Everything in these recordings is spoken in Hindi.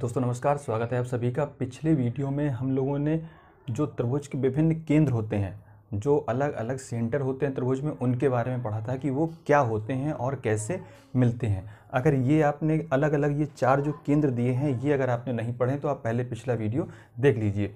दोस्तों नमस्कार स्वागत है आप सभी का पिछले वीडियो में हम लोगों ने जो त्रिभुज के विभिन्न केंद्र होते हैं जो अलग अलग सेंटर होते हैं त्रिभुज में उनके बारे में पढ़ा था कि वो क्या होते हैं और कैसे मिलते हैं अगर ये आपने अलग अलग ये चार जो केंद्र दिए हैं ये अगर आपने नहीं पढ़े तो आप पहले पिछला वीडियो देख लीजिए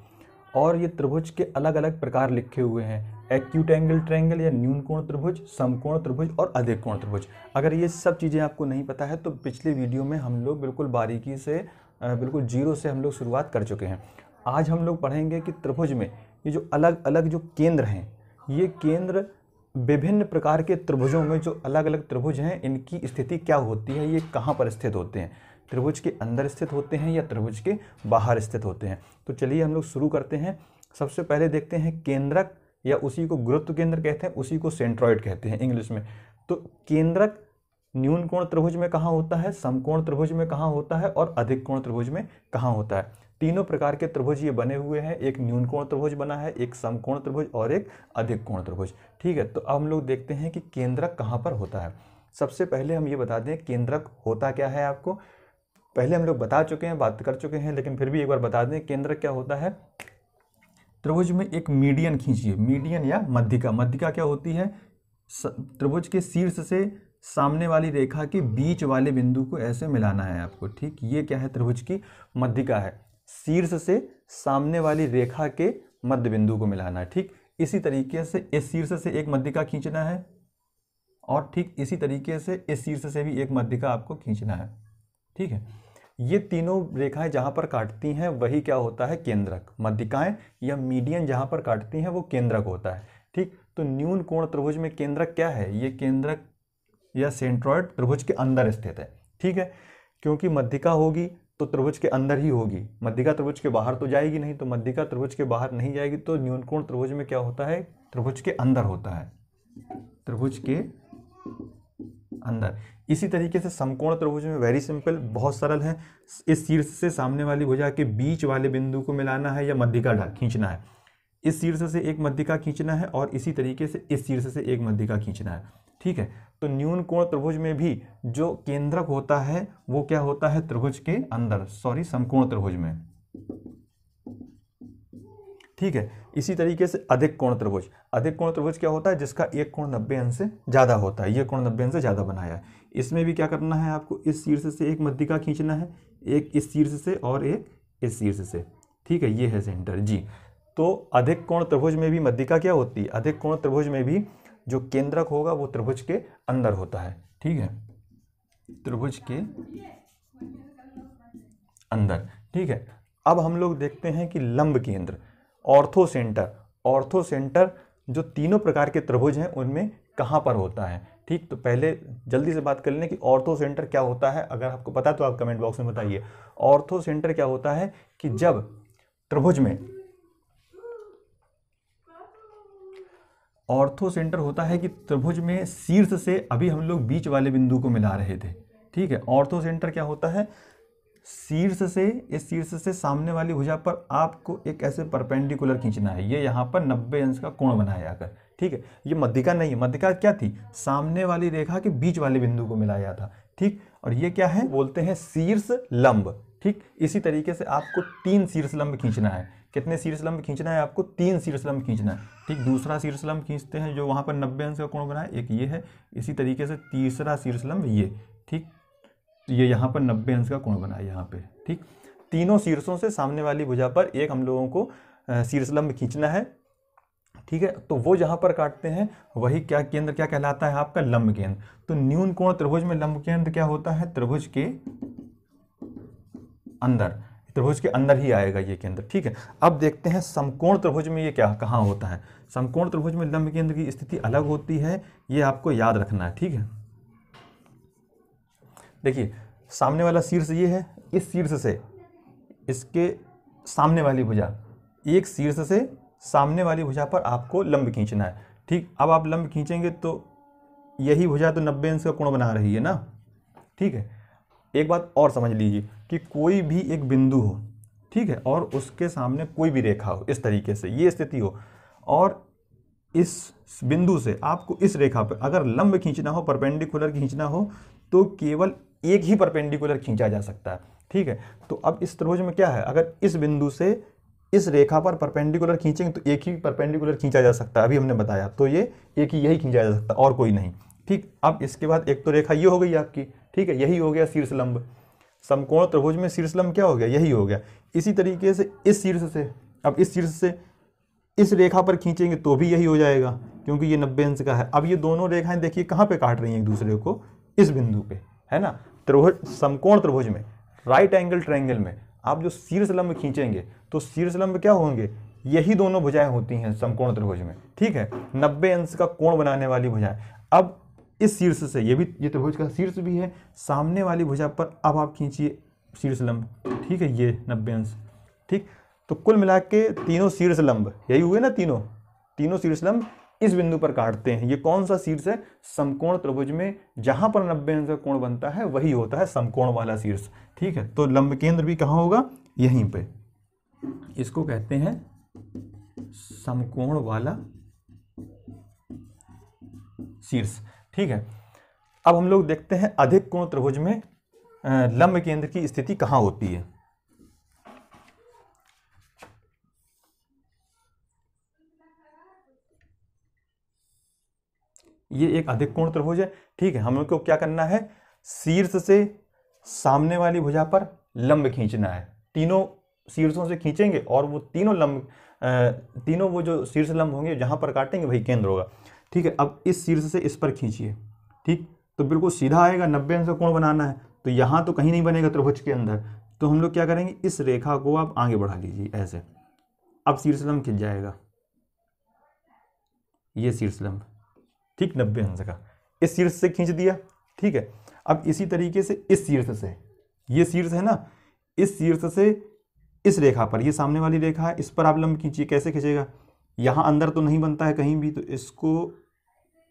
और ये त्रिभुज के अलग अलग प्रकार लिखे हुए हैं एक्यूट एंगल ट्रैंगल या न्यून कोण त्रिभुज समकोण त्रिभुज और अधिक कोण त्रिभुज अगर ये सब चीज़ें आपको नहीं पता है तो पिछले वीडियो में हम लोग बिल्कुल बारीकी से बिल्कुल जीरो से हम लोग शुरुआत कर चुके हैं आज हम लोग पढ़ेंगे कि त्रिभुज में ये जो अलग अलग जो केंद्र हैं ये केंद्र विभिन्न प्रकार के त्रिभुजों में जो अलग अलग त्रिभुज हैं इनकी स्थिति क्या होती है ये कहाँ पर स्थित होते हैं त्रिभुज के अंदर स्थित होते हैं या त्रिभुज के बाहर स्थित होते हैं तो चलिए हम लोग शुरू करते हैं सबसे पहले देखते हैं केंद्रक या उसी को गुरुत्व केंद्र कहते हैं उसी को सेंट्रॉयड कहते हैं इंग्लिश में तो केंद्रक न्यून कोण त्रिभुज में कहाँ होता है समकोण त्रिभुज में कहाँ होता है और अधिक कोण त्रिभुज में कहाँ होता है तीनों प्रकार के त्रिभुज ये बने हुए हैं एक न्यून कोण त्रिभुज बना है एक समकोण त्रिभुज और एक अधिक कोण त्रिभुज ठीक है तो अब हम लोग देखते हैं कि केंद्रक कहाँ पर होता है सबसे पहले हम ये बता दें केंद्रक होता क्या है आपको पहले हम लोग बता चुके हैं बात कर चुके हैं लेकिन फिर भी एक बार बता दें केंद्रक क्या होता है त्रिभुज में एक मीडियन खींचिए मीडियन या मध्यिका मध्यिका क्या होती है त्रिभुज के शीर्ष से सामने वाली रेखा के बीच वाले बिंदु को ऐसे मिलाना है आपको ठीक ये क्या है त्रिभुज की मध्यिका है शीर्ष से सामने वाली रेखा के मध्य बिंदु को मिलाना है ठीक इसी तरीके से इस शीर्ष से एक मध्यिका खींचना है और ठीक इसी तरीके से इस शीर्ष से भी एक मध्यिका आपको खींचना है ठीक है ये तीनों रेखाएं जहाँ पर काटती हैं वही क्या होता है केंद्रक मध्यिकाएं या मीडियन जहाँ पर काटती हैं वो केंद्रक होता है ठीक तो न्यून कोण त्रिभुज में केंद्रक क्या है ये केंद्रक या सेंट्रॉयड त्रिभुज के अंदर स्थित है ठीक है क्योंकि मध्यिका होगी तो त्रिभुज के अंदर ही होगी मध्यिका त्रिभुज के बाहर तो जाएगी नहीं तो मध्यिका त्रिभुज के बाहर नहीं जाएगी तो न्यूनकोण त्रिभुज में क्या होता है त्रिभुज के अंदर होता है त्रिभुज के अंदर इसी तरीके से समकोण त्रिभुज में वेरी सिंपल बहुत सरल है इस शीर्ष से सामने वाली भुजा के बीच वाले बिंदु को मिलाना है या मध्यिका ढाल खींचना है इस शीर्ष से एक मध्यिका खींचना है और इसी तरीके से इस शीर्ष से एक मध्यिका खींचना है ठीक है तो न्यून कोण त्रिभुज में भी जो केंद्रक होता है वो क्या होता है त्रिभुज के अंदर सॉरी समकोण त्रिभुज में ठीक है इसी तरीके से अधिक कोण त्रिभुज अधिक कोण त्रिभुज क्या होता है जिसका एक कोण नब्बे अंश से ज़्यादा होता है ये कोण नब्बे अंश से ज़्यादा बनाया है इसमें भी क्या करना है आपको इस शीर्ष से एक मध्यिका खींचना है एक इस शीर्ष से और एक इस शीर्ष से ठीक है ये है सेंटर जी तो अधिक कोण त्रिभुज में भी मध्यिका क्या होती है अधिक कोण त्रिभुज में भी जो केंद्रक होगा वो त्रिभुज के अंदर होता है ठीक है त्रिभुज के अंदर ठीक है अब हम लोग देखते हैं कि लंब केंद्र ऑर्थो सेंटर ऑर्थो सेंटर जो तीनों प्रकार के त्रिभुज हैं उनमें कहाँ पर होता है ठीक तो पहले जल्दी से बात कर लें कि ऑर्थो सेंटर क्या होता है अगर आपको पता है तो आप कमेंट बॉक्स में बताइए ऑर्थो सेंटर क्या होता है कि जब त्रिभुज में ऑर्थो सेंटर होता है कि त्रिभुज में शीर्ष से अभी हम लोग बीच वाले बिंदु को मिला रहे थे ठीक है ऑर्थो सेंटर क्या होता है शीर्ष से इस शीर्ष से सामने वाली भुजा पर आपको एक ऐसे परपेंडिकुलर खींचना है ये यहाँ पर 90 अंश का कोण बनाया कर ठीक है ये मध्यिका नहीं है मध्यिका क्या थी सामने वाली रेखा के बीच वाले बिंदु को मिलाया था ठीक और ये क्या है बोलते हैं शीर्ष लंब ठीक इसी तरीके से आपको तीन शीर्ष लंब खींचना है कितने सीरियस लंब खींचना है आपको तीन सीरियस लंब खींचना है ठीक दूसरा सीरियस लंब खींचते हैं जो वहाँ पर नब्बे अंश का कोण बना है एक ये है इसी तरीके से तीसरा सीरियस लंब ये ठीक तो ये यहाँ पर नब्बे अंश का कोण बना है यहाँ पर ठीक तीनों शीर्षों से सामने वाली भुजा पर एक हम लोगों को शीर्ष लंब खींचना है ठीक है तो वो जहाँ पर काटते हैं वही क्या केंद्र क्या कहलाता है आपका लंब केंद्र तो न्यून कोण त्रिभुज में लंब केंद्र क्या होता है त्रिभुज के अंदर त्रिभुज के अंदर ही आएगा ये केंद्र ठीक है अब देखते हैं समकोण त्रिभुज में ये क्या कहाँ होता है समकोण त्रिभुज में लंब केंद्र की स्थिति अलग होती है ये आपको याद रखना है ठीक है देखिए सामने वाला शीर्ष ये है इस शीर्ष से इसके सामने वाली भुजा एक शीर्ष से सामने वाली भुजा पर आपको लंब खींचना है ठीक अब आप लंब खींचेंगे तो यही भुजा तो नब्बे अंश का कोण बना रही है ना ठीक है एक बात और समझ लीजिए कि कोई भी एक बिंदु हो ठीक है और उसके सामने कोई भी रेखा हो इस तरीके से ये स्थिति हो और इस बिंदु से आपको इस रेखा पर अगर लंब खींचना हो परपेंडिकुलर खींचना हो तो केवल एक ही परपेंडिकुलर खींचा जा सकता है ठीक है तो अब इस त्रिभुज में क्या है अगर इस बिंदु से इस रेखा पर परपेंडिकुलर खींचेंगे तो एक ही परपेंडिकुलर खींचा जा सकता है अभी हमने बताया तो ये एक ही यही खींचा जा सकता है और कोई नहीं ठीक अब इसके बाद एक तो रेखा ये हो गई आपकी ठीक है यही हो गया शीर्षलंब समकोण त्रिभुज में शीर्षलंब क्या हो गया यही हो गया इसी तरीके से इस शीर्ष से अब इस शीर्ष से इस रेखा पर खींचेंगे तो भी यही हो जाएगा क्योंकि ये नब्बे अंश का है अब ये दोनों रेखाएं देखिए कहाँ पे काट रही हैं एक दूसरे को इस बिंदु पे है ना त्रिभुज समकोण त्रिभुज में राइट एंगल ट्रायंगल में आप जो शीर्षलंब खींचेंगे तो शीर्षलंब क्या होंगे यही दोनों भुजाएं होती हैं समकोण त्रिभुज में ठीक है नब्बे अंश का कोण बनाने वाली भुजाएं अब इस शीर्ष से ये भी ये त्रिभुज का शीर्ष भी है सामने वाली भुजा पर अब आप खींचिए शीर्ष लंब ठीक है ये नब्बे अंश ठीक तो कुल मिला के तीनों शीर्ष लंब यही हुए ना तीनों तीनों शीर्ष लंब इस बिंदु पर काटते हैं ये कौन सा शीर्ष है समकोण त्रिभुज में जहां पर नब्बे अंश का कोण बनता है वही होता है समकोण वाला शीर्ष ठीक है तो लंब केंद्र भी कहाँ होगा यहीं पर इसको कहते हैं समकोण वाला शीर्ष ठीक है अब हम लोग देखते हैं अधिक कोण त्रिभुज में लंब केंद्र की स्थिति कहां होती है ये एक अधिक कोण त्रिभुज है ठीक है हम लोग को क्या करना है शीर्ष से सामने वाली भुजा पर लंब खींचना है तीनों शीर्षों से खींचेंगे और वो तीनों लंब तीनों वो जो शीर्ष लंब होंगे जहां पर काटेंगे वही केंद्र होगा ठीक है अब इस शीर्ष से इस पर खींचिए ठीक तो बिल्कुल सीधा आएगा नब्बे अंश का कोण बनाना है तो यहाँ तो कहीं नहीं बनेगा त्रिभुज के अंदर तो हम लोग क्या करेंगे इस रेखा को आप आगे बढ़ा लीजिए ऐसे अब शीर्षलम खिंच जाएगा ये शीर्षलम ठीक नब्बे अंश का इस शीर्ष से खींच दिया ठीक है अब इसी तरीके से इस शीर्ष से ये शीर्ष है ना इस शीर्ष से इस रेखा पर ये सामने वाली रेखा है इस पर आप लंब खींचिए कैसे खींचेगा यहाँ अंदर तो नहीं बनता है कहीं भी तो इसको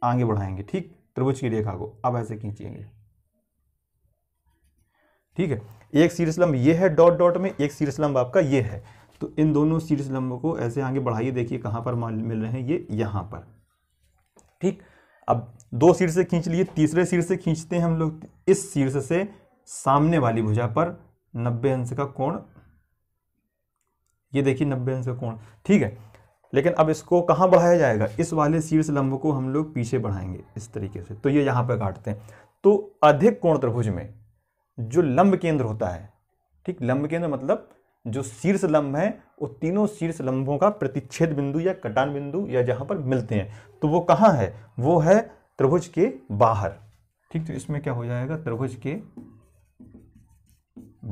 आगे बढ़ाएंगे ठीक त्रिभुज की रेखा को अब ऐसे खींचेंगे ठीक है एक शीर्षलंब लंब ये है डॉट डॉट में एक शीर्षलंब लंब आपका ये है तो इन दोनों शीर्ष को ऐसे आगे बढ़ाइए देखिए कहाँ पर मिल रहे हैं ये यहाँ पर ठीक अब दो शीर्ष से खींच लिए तीसरे शीर्ष से खींचते हैं हम लोग इस शीर्ष से सामने वाली भुजा पर नब्बे अंश का कोण ये देखिए नब्बे अंश का कोण ठीक है लेकिन अब इसको कहाँ बढ़ाया जाएगा इस वाले शीर्ष लंब को हम लोग पीछे बढ़ाएंगे इस तरीके से तो ये यहाँ पर काटते हैं तो अधिक कोण त्रिभुज में जो लंब केंद्र होता है ठीक लंब केंद्र मतलब जो शीर्ष लंब है वो तीनों शीर्ष लंबों का प्रतिच्छेद बिंदु या कटान बिंदु या जहाँ पर मिलते हैं तो वो कहाँ है वो है त्रिभुज के बाहर ठीक तो इसमें क्या हो जाएगा त्रिभुज के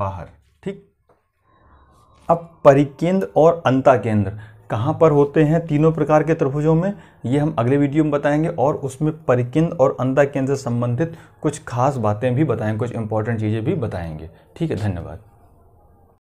बाहर ठीक अब परिकेंद्र और अंता केंद्र कहाँ पर होते हैं तीनों प्रकार के त्रिभुजों में ये हम अगले वीडियो में बताएंगे और उसमें परिकिंद और अंधा केंद्र से संबंधित कुछ खास बातें भी बताएंगे कुछ इंपॉर्टेंट चीज़ें भी बताएंगे ठीक है धन्यवाद